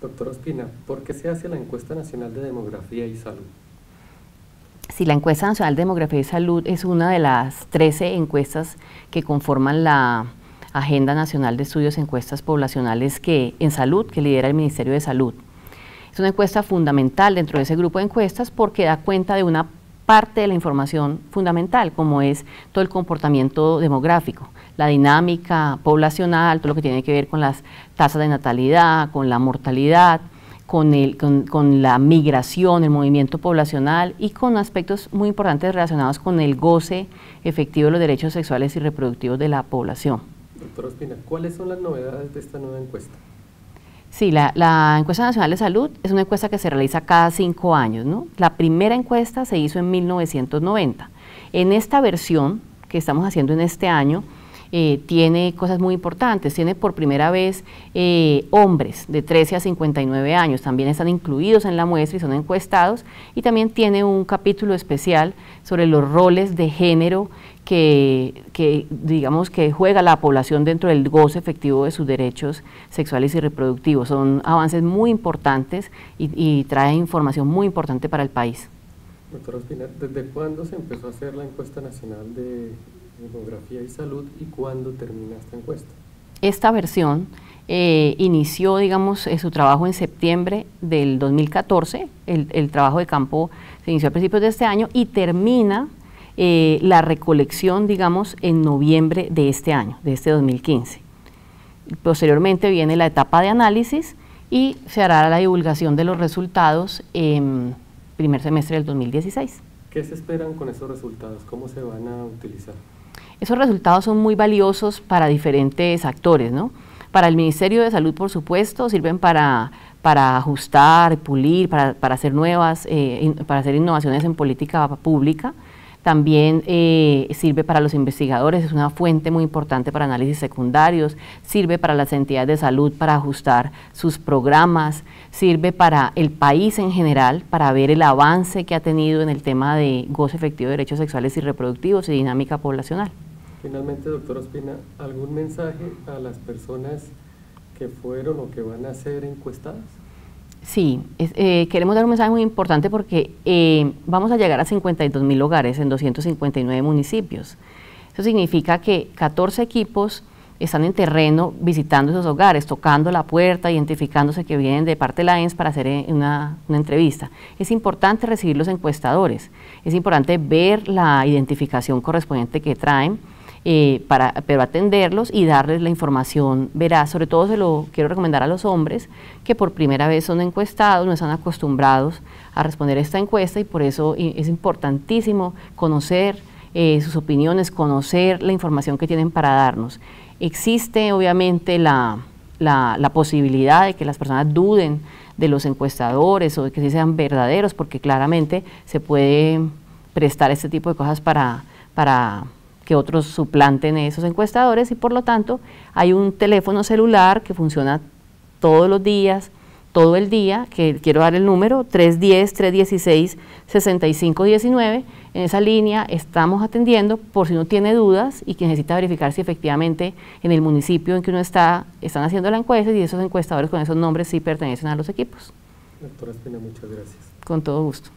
Doctor Ospina, ¿por qué se hace la encuesta nacional de demografía y salud? Si la encuesta nacional de demografía y salud es una de las 13 encuestas que conforman la Agenda Nacional de Estudios y Encuestas Poblacionales que, en salud que lidera el Ministerio de Salud. Es una encuesta fundamental dentro de ese grupo de encuestas porque da cuenta de una parte de la información fundamental, como es todo el comportamiento demográfico, la dinámica poblacional, todo lo que tiene que ver con las tasas de natalidad, con la mortalidad, con, con, la migración, el movimiento poblacional y con aspectos muy importantes relacionados con el goce efectivo de los derechos sexuales y reproductivos de la población. Doctora Ospina, ¿cuáles son las novedades de esta nueva encuesta? Sí, la, encuesta nacional de salud es una encuesta que se realiza cada cinco años. ¿no? La primera encuesta se hizo en 1990. En esta versión que estamos haciendo en este año, eh, tiene cosas muy importantes. Tiene por primera vez eh, hombres de 13 a 59 años, también están incluidos en la muestra y son encuestados. Y también tiene un capítulo especial sobre los roles de género que, que, digamos que juega la población dentro del goce efectivo de sus derechos sexuales y reproductivos. Son avances muy importantes y, y trae información muy importante para el país. Doctora Ospina, ¿desde cuándo se empezó a hacer la encuesta nacional de Demografía y Salud y cuándo termina esta encuesta. Esta versión eh, inició, digamos, eh, su trabajo en septiembre del 2014, el, trabajo de campo se inició a principios de este año y termina eh, la recolección, digamos, en noviembre de este año, de este 2015. Posteriormente viene la etapa de análisis y se hará la divulgación de los resultados en primer semestre del 2016. ¿Qué se esperan con esos resultados? ¿Cómo se van a utilizar? Esos resultados son muy valiosos para diferentes actores, ¿no? Para el Ministerio de Salud, por supuesto, sirven para, ajustar, pulir, para, para hacer nuevas, eh, para hacer innovaciones en política pública. También eh, sirve para los investigadores, es una fuente muy importante para análisis secundarios, sirve para las entidades de salud para ajustar sus programas, sirve para el país en general, para ver el avance que ha tenido en el tema de gozo efectivo de derechos sexuales y reproductivos y dinámica poblacional. Finalmente, doctor Ospina, ¿algún mensaje a las personas que fueron o que van a ser encuestadas? Sí, eh, queremos dar un mensaje muy importante porque eh, vamos a llegar a 52 mil hogares en 259 municipios. Eso significa que 14 equipos están en terreno visitando esos hogares, tocando la puerta, identificándose que vienen de parte de la ENS para hacer eh, una, entrevista. Es importante recibir los encuestadores, es importante ver la identificación correspondiente que traen, eh, para, pero atenderlos y darles la información veraz. Sobre todo se lo quiero recomendar a los hombres que por primera vez son encuestados, no están acostumbrados a responder esta encuesta y por eso eh, es importantísimo conocer eh, sus opiniones, conocer la información que tienen para darnos. Existe obviamente la, posibilidad de que las personas duden de los encuestadores o de que sí sean verdaderos, porque claramente se puede prestar este tipo de cosas para, para que otros suplanten esos encuestadores y por lo tanto hay un teléfono celular que funciona todos los días, todo el día, que quiero dar el número 310-316-6519. En esa línea estamos atendiendo por si uno tiene dudas y que necesita verificar si efectivamente en el municipio en que uno está están haciendo la encuesta y esos encuestadores con esos nombres sí pertenecen a los equipos. Doctora Espina, muchas gracias. Con todo gusto.